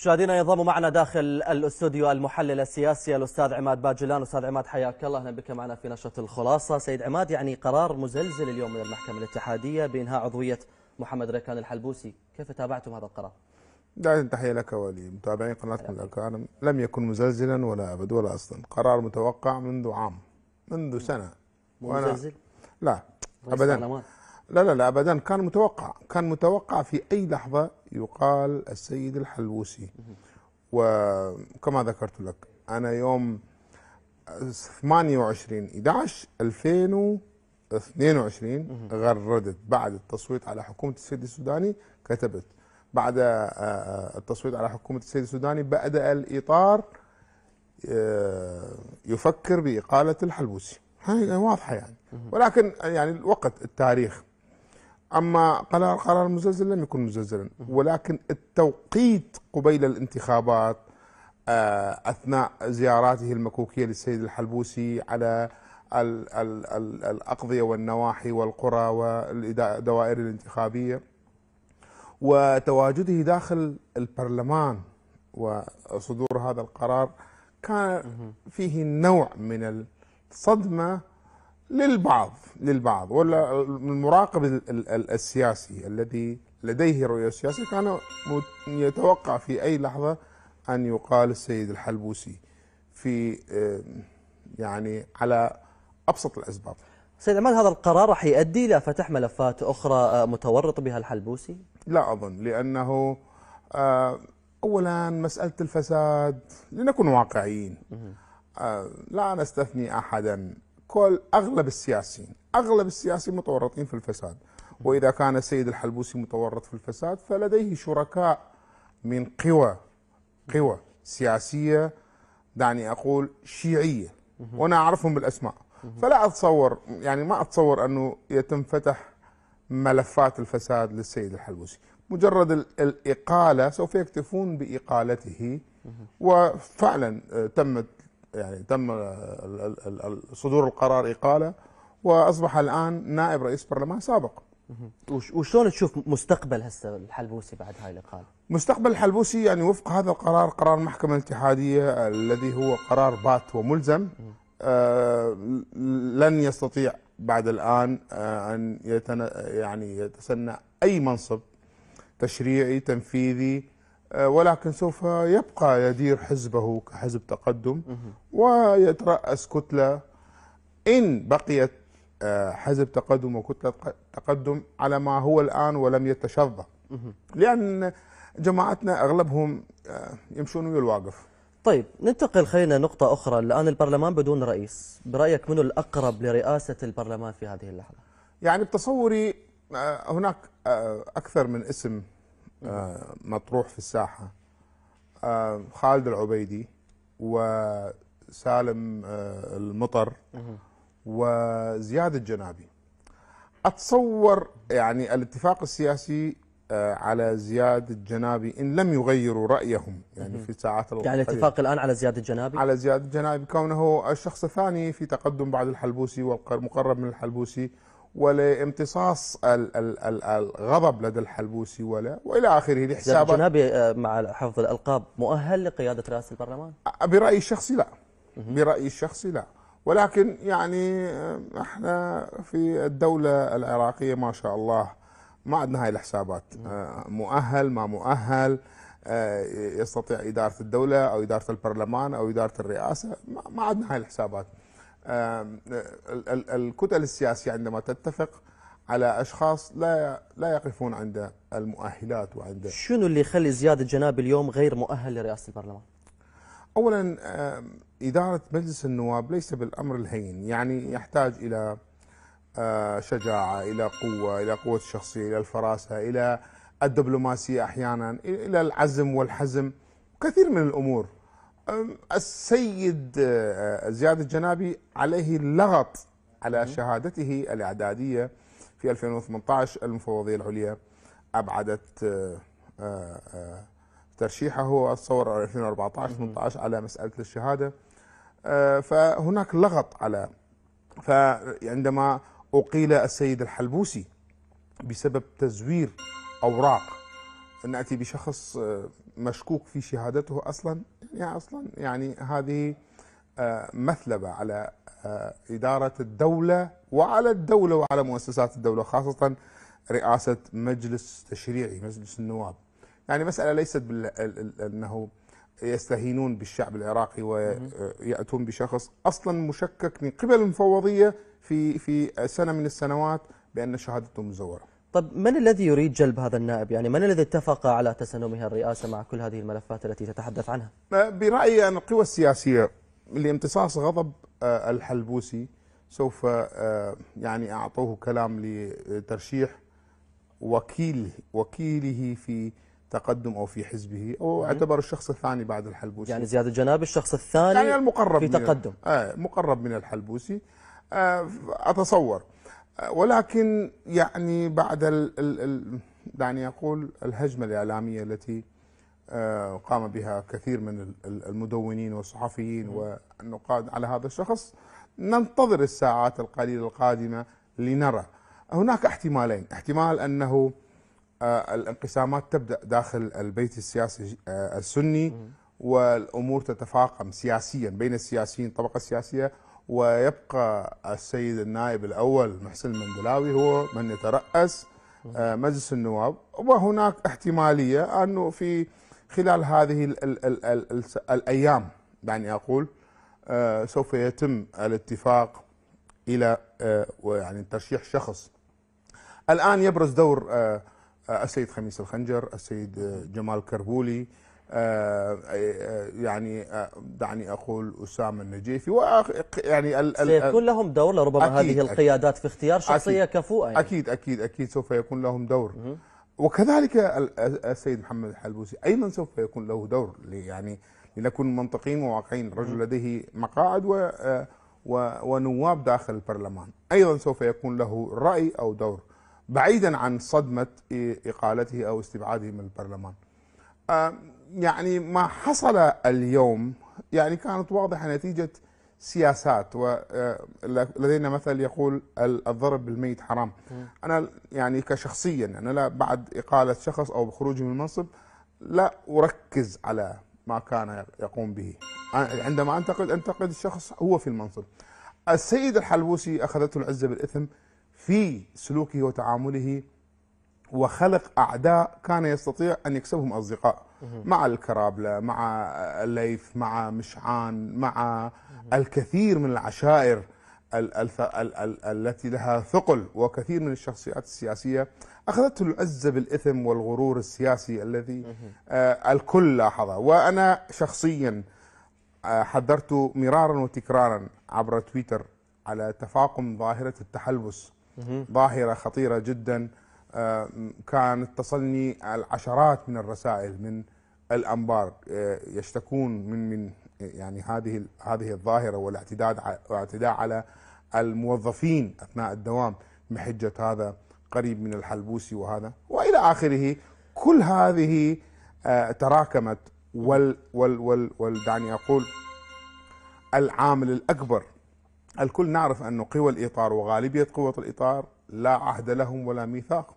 مشاهدينا ينضم معنا داخل الاستوديو المحلل السياسي الاستاذ عماد باجلان استاذ عماد حياك الله اهلا بك معنا في نشره الخلاصه سيد عماد يعني قرار مزلزل اليوم من المحكمه الاتحاديه بانهاء عضويه محمد ركان الحلبوسي كيف تابعتم هذا القرار دعني تحيه لك ولمتابعي قناتكم الاكارم لم يكن مزلزلا ولا ابد ولا اصلا قرار متوقع منذ عام منذ سنه مزلزل لا ابدا لا لا لا ابدا كان متوقع كان متوقع في اي لحظه يقال السيد الحلبوسي وكما ذكرت لك انا يوم 28 11 2022 غردت بعد التصويت على حكومه السيد السوداني كتبت بعد آه، آه، التصويت على حكومه السيد السوداني بدا الاطار آه، يفكر باقاله الحلبوسي هاي واضحه يعني ولكن يعني الوقت التاريخ أما قرار قرار المزلزل لم يكن مزلزلا ولكن التوقيت قبيل الانتخابات آه، أثناء زياراته المكوكية للسيد الحلبوسي على الـ الـ الـ الأقضية والنواحي والقرى والدوائر الانتخابية وتواجده داخل البرلمان وصدور هذا القرار كان فيه نوع من الصدمة للبعض للبعض ولا المراقب السياسي الذي لديه رؤية سياسية كان يتوقع في أي لحظة أن يقال السيد الحلبوسي في آه، يعني على أبسط الأسباب سيد عماد هذا القرار راح يؤدي إلى فتح ملفات أخرى آه، متورط بها الحلبوسي؟ لا أظن لأنه آه، أولا مسألة الفساد لنكن واقعيين لا نستثني أحدا كل اغلب السياسيين، اغلب السياسيين متورطين في الفساد، واذا كان السيد الحلبوسي متورط في الفساد فلديه شركاء من قوى قوى سياسيه دعني اقول شيعيه وانا اعرفهم بالاسماء فلا اتصور يعني ما اتصور انه يتم فتح ملفات الفساد للسيد الحلبوسي مجرد الإقالة سوف يكتفون بإقالته وفعلا آه، تمت يعني تم صدور القرار اقاله واصبح الان نائب رئيس برلمان سابق وشلون تشوف مستقبل هسه الحلبوسي بعد هاي الاقاله؟ مستقبل الحلبوسي يعني وفق هذا القرار قرار المحكمه الاتحاديه الذي هو قرار بات وملزم آه لن يستطيع بعد الان آه ان يتن يعني يتسنى اي منصب تشريعي تنفيذي آه، ولكن سوف يبقى يدير حزبه كحزب تقدم ويترأس كتلة إن بقيت آه، حزب تقدم وكتلة تقدم على ما هو الآن ولم يتشظى لأن جماعتنا أغلبهم آه، يمشون ويا الواقف طيب ننتقل خلينا نقطة أخرى الآن البرلمان بدون رئيس برأيك من الأقرب لرئاسة البرلمان في هذه اللحظة؟ يعني بتصوري هناك أكثر من اسم آه، مطروح في الساحه آه، خالد العبيدي وسالم آه، المطر وزياد الجنابي اتصور يعني الاتفاق السياسي على زياد الجنابي ان لم يغيروا رايهم يعني في الساعات يعني الاتفاق الان على زياد الجنابي على زياد الجنابي كونه الشخص الثاني في تقدم بعد الحلبوسي والمقرب من الحلبوسي ولامتصاص الغضب لدى الحلبوسي ولا والى اخره لحسابات جنابي آه، مع حفظ الالقاب مؤهل لقياده رئاسه البرلمان؟ برايي الشخصي لا برايي الشخصي لا ولكن يعني آه، احنا في الدوله العراقيه ما شاء الله ما عندنا هاي الحسابات آه، مؤهل ما مؤهل يستطيع اداره الدوله او اداره البرلمان او اداره الرئاسه ما عندنا هاي الحسابات الكتل السياسية عندما تتفق على أشخاص لا لا يقفون عند المؤهلات وعند شنو اللي يخلي زياد الجناب اليوم غير مؤهل لرئاسة البرلمان؟ أولا إدارة مجلس النواب ليس بالأمر الهين يعني يحتاج إلى آه، شجاعة إلى قوة إلى قوة الشخصية إلى الفراسة إلى الدبلوماسية أحيانا إلى العزم والحزم كثير من الأمور السيد آه، زياد الجنابي عليه لغط على شهادته الإعدادية في 2018 المفوضية العليا أبعدت آه، آه، ترشيحه أتصور 2014 18 على مسألة الشهادة فهناك لغط على فعندما أقيل السيد الحلبوسي بسبب تزوير أوراق نأتي بشخص مشكوك في شهادته أصلا يعني اصلا يعني هذه آه، مثلبه على آه، اداره الدوله وعلى الدوله وعلى مؤسسات الدوله خاصه رئاسه مجلس تشريعي مجلس النواب يعني مساله ليست انه يستهينون بالشعب العراقي وياتون آه، بشخص اصلا مشكك من قبل المفوضيه في في سنه من السنوات بان شهادته مزوره طب من الذي يريد جلب هذا النائب يعني من الذي اتفق على تسنمها الرئاسة مع كل هذه الملفات التي تتحدث عنها أه، برأيي أن القوى السياسية لامتصاص غضب أه، الحلبوسي سوف أه، يعني أعطوه كلام لترشيح وكيل وكيله في تقدم او في حزبه او اعتبر الشخص الثاني بعد الحلبوسي يعني زياد الجناب الشخص الثاني يعني المقرب في تقدم آه مقرب من الحلبوسي آه اتصور ولكن يعني بعد ال ال ال دعني أقول الهجمة الإعلامية التي آه، قام بها كثير من المدونين والصحفيين والنقاد على هذا الشخص ننتظر الساعات القليلة القادمة لنرى هناك احتمالين احتمال أنه آه، الانقسامات تبدأ داخل البيت السياسي آه، السني والأمور تتفاقم سياسيا بين السياسيين الطبقة السياسية ويبقى السيد النائب الأول محسن المندلاوي هو من يترأس آه، مجلس النواب وهناك احتمالية أنه في خلال هذه الـ الـ الـ الـ الـ الأيام دعني أقول آه، سوف يتم الاتفاق إلى آه، يعني ترشيح شخص الآن يبرز دور السيد خميس الخنجر السيد جمال كربولي آه، آه، يعني آه، دعني اقول اسامه النجيفي يعني سيكون لهم دور لربما هذه القيادات في اختيار شخصيه كفؤه يعني. اكيد اكيد اكيد سوف يكون لهم دور وكذلك السيد محمد الحلبوسي ايضا سوف يكون له دور يعني لنكون منطقيين وواقعيين الرجل لديه مقاعد و ونواب داخل البرلمان ايضا سوف يكون له راي او دور بعيدا عن صدمه اقالته او استبعاده من البرلمان يعني ما حصل اليوم يعني كانت واضحه نتيجه سياسات ولدينا آه، مثل يقول الضرب بالميت حرام انا يعني كشخصيا انا لا بعد اقاله شخص او بخروجه من المنصب لا اركز على ما كان يقوم به عندما انتقد انتقد الشخص هو في المنصب السيد الحلبوسي اخذته العزه بالاثم في سلوكه وتعامله وخلق اعداء كان يستطيع ان يكسبهم اصدقاء مع الكرابله مع الليث مع مشعان مع الكثير من العشائر التي لها ثقل وكثير من الشخصيات السياسيه اخذته العزه بالاثم والغرور السياسي الذي آه، الكل لاحظه وانا شخصيا آه، حذرت مرارا وتكرارا عبر تويتر على تفاقم ظاهره التحلبس ظاهره خطيره جدا كان تصلني العشرات من الرسائل من الانبار آه، يشتكون من من يعني هذه هذه الظاهره والاعتداد واعتداء على الموظفين اثناء الدوام بحجه هذا قريب من الحلبوسي وهذا والى اخره كل هذه آه، تراكمت وال وال وال, وال دعني اقول العامل الاكبر الكل نعرف أن قوى الإطار وغالبية قوة الإطار لا عهد لهم ولا ميثاق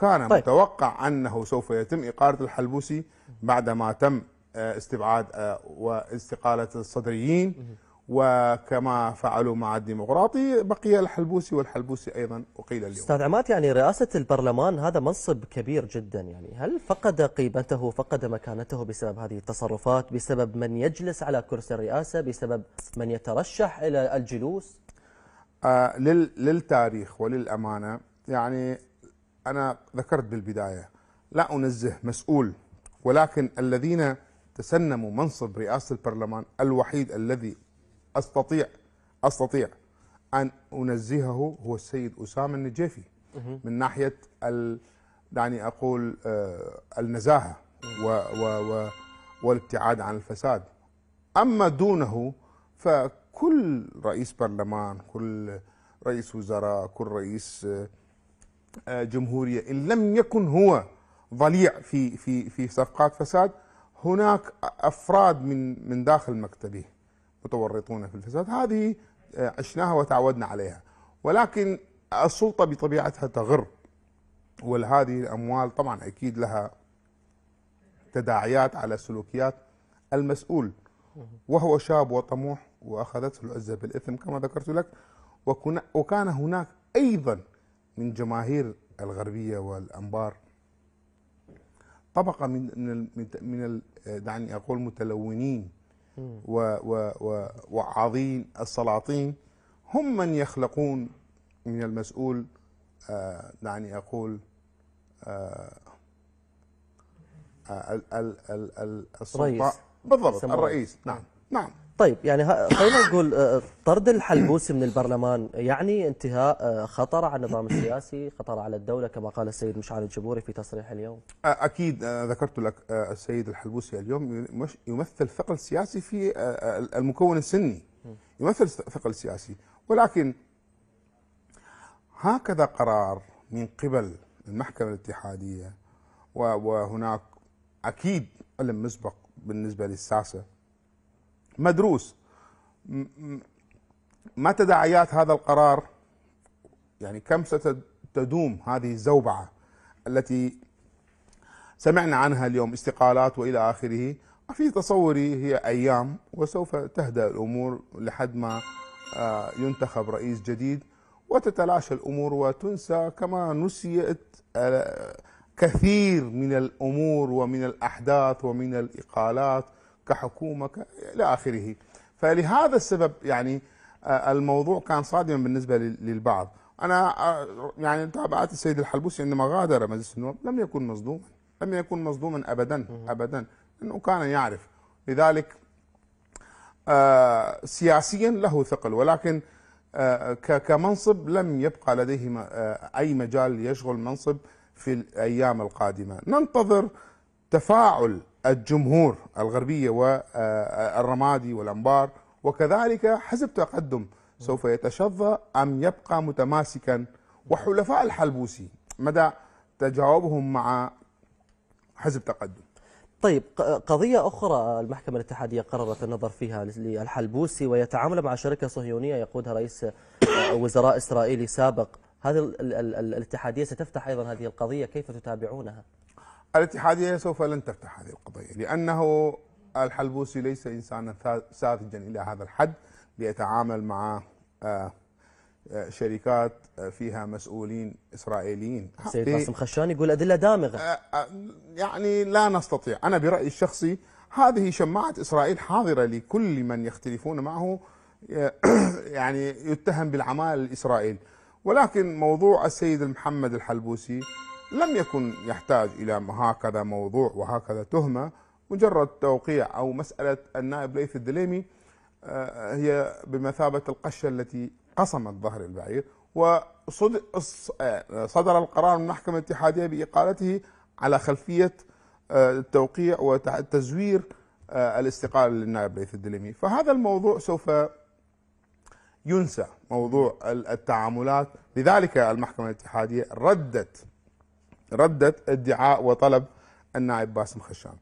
كان طيب. متوقع أنه سوف يتم إقالة الحلبوسي بعدما تم آه، استبعاد آه، واستقالة الصدريين وكما فعلوا مع الديمقراطي بقي الحلبوسي والحلبوسي أيضا أقيل اليوم أستاذ عماد يعني رئاسة البرلمان هذا منصب كبير جدا يعني هل فقد قيمته فقد مكانته بسبب هذه التصرفات بسبب من يجلس على كرسي الرئاسة بسبب من يترشح إلى الجلوس آه للتاريخ وللأمانة يعني أنا ذكرت بالبداية لا أنزه مسؤول ولكن الذين تسنموا منصب رئاسة البرلمان الوحيد الذي أستطيع أستطيع أن أنزهه هو السيد أسامة النجيفي من ناحية دعني أقول آه، النزاهة و و و والابتعاد عن الفساد أما دونه فكل رئيس برلمان كل رئيس وزراء كل رئيس آه، جمهوريه ان لم يكن هو ضليع في في في صفقات فساد هناك افراد من من داخل مكتبه متورطون في الفساد هذه آه، عشناها وتعودنا عليها ولكن السلطه بطبيعتها تغر ولهذه الاموال طبعا اكيد لها تداعيات على سلوكيات المسؤول وهو شاب وطموح واخذته العزه بالاثم كما ذكرت لك وكان هناك ايضا من جماهير الغربية والأنبار طبقة من من من دعني أقول متلونين و و وعظين السلاطين هم من يخلقون من المسؤول آه، دعني أقول آه، آه، ال ال السلطة بالضبط الرئيس نعم نعم طيب يعني خلينا نقول آه، طرد الحلبوسي من البرلمان يعني انتهاء آه، خطر على النظام السياسي خطر على الدولة كما قال السيد مشعل الجبوري في تصريح اليوم أكيد آه، ذكرت لك السيد الحلبوسي اليوم يمثل ثقل سياسي في المكون السني يمثل ثقل سياسي ولكن هكذا قرار من قبل المحكمة الاتحادية وهناك أكيد علم مسبق بالنسبة للساسة مدروس ما تداعيات هذا القرار يعني كم ستدوم هذه الزوبعة التي سمعنا عنها اليوم استقالات وإلى آخره في تصوري هي أيام وسوف تهدأ الأمور لحد ما آه، ينتخب رئيس جديد وتتلاشى الأمور وتنسى كما نسيت آه، كثير من الأمور ومن الأحداث ومن الإقالات كحكومة إلى آخره فلهذا السبب يعني الموضوع كان صادما بالنسبة للبعض أنا يعني تابعت السيد الحلبوسي عندما غادر مجلس النواب لم يكن مصدوما لم يكن مصدوما أبدا أبدا أنه كان يعرف لذلك سياسيا له ثقل ولكن كمنصب لم يبقى لديه أي مجال يشغل منصب في الأيام القادمة ننتظر تفاعل الجمهور الغربية والرمادي والأنبار وكذلك حزب تقدم سوف يتشظى أم يبقى متماسكا وحلفاء الحلبوسي مدى تجاوبهم مع حزب تقدم طيب قضية أخرى المحكمة الاتحادية قررت النظر فيها للحلبوسي ويتعامل مع شركة صهيونية يقودها رئيس وزراء إسرائيلي سابق هذه الاتحادية ستفتح أيضا هذه القضية كيف تتابعونها؟ الاتحادية سوف لن تفتح هذه القضية لأنه الحلبوسي ليس إنسانا ساذجا إلى هذا الحد ليتعامل مع آه، آه، شركات آه، فيها مسؤولين اسرائيليين سيد قاسم خشان يقول ادله دامغه يعني لا نستطيع انا برايي الشخصي هذه شماعه اسرائيل حاضره لكل من يختلفون معه يعني يتهم بالعمال الاسرائيلي ولكن موضوع السيد محمد الحلبوسي لم يكن يحتاج إلى هكذا موضوع وهكذا تهمة مجرد توقيع أو مسألة النائب ليث الدليمي آه، هي بمثابة القشة التي قصمت ظهر البعير وصدر آه، القرار من المحكمة الاتحادية بإقالته على خلفية التوقيع آه، وتزوير الاستقالة للنائب ليث الدليمي فهذا الموضوع سوف ينسى موضوع التعاملات لذلك المحكمة الاتحادية ردت ردت ادعاء وطلب النائب باسم خشام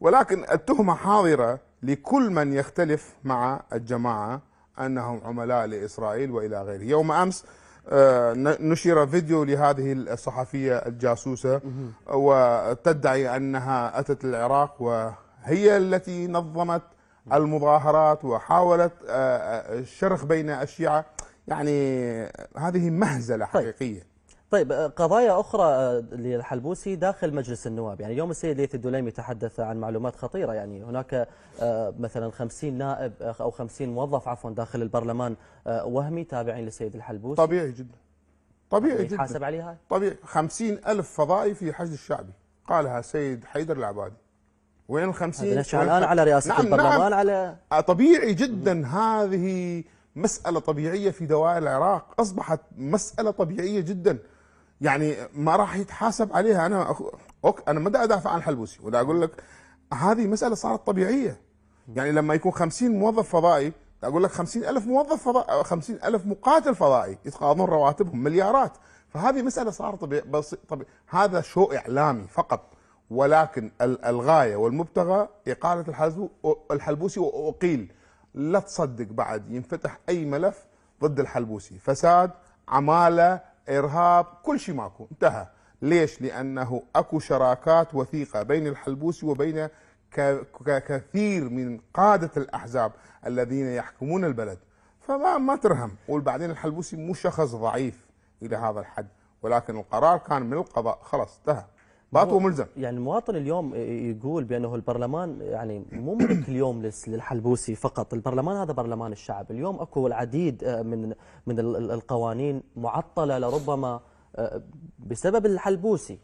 ولكن التهمة حاضرة لكل من يختلف مع الجماعة أنهم عملاء لإسرائيل وإلى غيره يوم أمس آه، نشر فيديو لهذه الصحفية الجاسوسة وتدعي أنها أتت العراق وهي التي نظمت المظاهرات وحاولت آه، آه، الشرخ بين الشيعة يعني هذه مهزلة طيب. حقيقية طيب آه، قضايا أخرى آه، للحلبوسي داخل مجلس النواب يعني يوم السيد ليث الدليمي تحدث عن معلومات خطيرة يعني هناك آه، مثلا 50 نائب أو 50 موظف عفوا داخل البرلمان وهمي تابعين للسيد الحلبوسي طبيعي جدا طبيعي يعني جدا يتحاسب عليها طبيعي 50 ألف فضائي في حشد الشعبي قالها سيد حيدر العبادي وين ال 50 نحن الآن على رئاسة نعم البرلمان نعم على طبيعي جدا هذه مسألة طبيعية في دوائر العراق أصبحت مسألة طبيعية جدا يعني ما راح يتحاسب عليها انا اوكي أوك انا ما ادافع عن حلبوسي ولا اقول لك هذه مساله صارت طبيعيه يعني لما يكون 50 موظف فضائي اقول لك 50 الف موظف فضائي 50 الف مقاتل فضائي يتقاضون رواتبهم مليارات فهذه مساله صارت طبيعية بس... طبيعي هذا شو اعلامي فقط ولكن الغايه والمبتغى اقاله الحزب الحلبوسي واقيل لا تصدق بعد ينفتح اي ملف ضد الحلبوسي فساد عماله ارهاب كل شيء ماكو انتهى ليش لانه اكو شراكات وثيقه بين الحلبوسي وبين كثير من قاده الاحزاب الذين يحكمون البلد فما ما ترهم وبعدين الحلبوسي مو شخص ضعيف الى هذا الحد ولكن القرار كان من القضاء خلاص انتهى بعطوه ملزم يعني المواطن اليوم يقول بانه البرلمان يعني مو ملك اليوم للحلبوسي فقط، البرلمان هذا برلمان الشعب، اليوم اكو العديد آه، من من القوانين معطله لربما آه، بسبب الحلبوسي.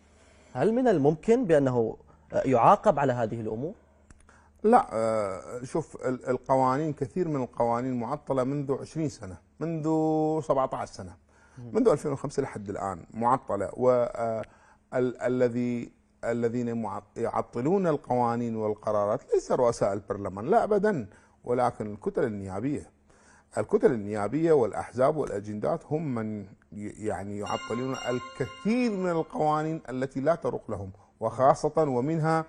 هل من الممكن بانه آه، يعاقب على هذه الامور؟ لا شوف القوانين كثير من القوانين معطله منذ 20 سنه، منذ 17 سنه. منذ 2005 لحد الان معطله و ال- الذي الذين يعطلون القوانين والقرارات ليس رؤساء البرلمان لا ابدا ولكن الكتل النيابيه الكتل النيابيه والاحزاب والاجندات هم من يعني يعطلون الكثير من القوانين التي لا ترق لهم وخاصه ومنها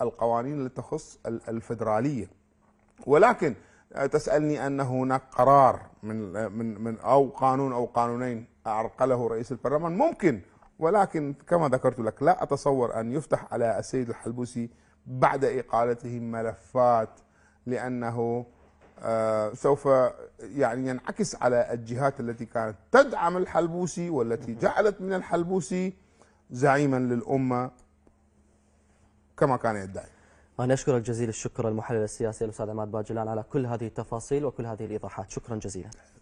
القوانين التي تخص الفدراليه ولكن آه، تسالني ان هناك قرار من آه، من من او قانون او قانونين اعرقله رئيس البرلمان ممكن ولكن كما ذكرت لك لا أتصور أن يفتح على السيد الحلبوسي بعد إقالته ملفات لأنه آه، سوف يعني ينعكس على الجهات التي كانت تدعم الحلبوسي والتي جعلت من الحلبوسي زعيما للأمة كما كان يدعي أنا أشكرك جزيل الشكر المحلل السياسي الأستاذ عماد باجلان على كل هذه التفاصيل وكل هذه الإيضاحات شكرا جزيلا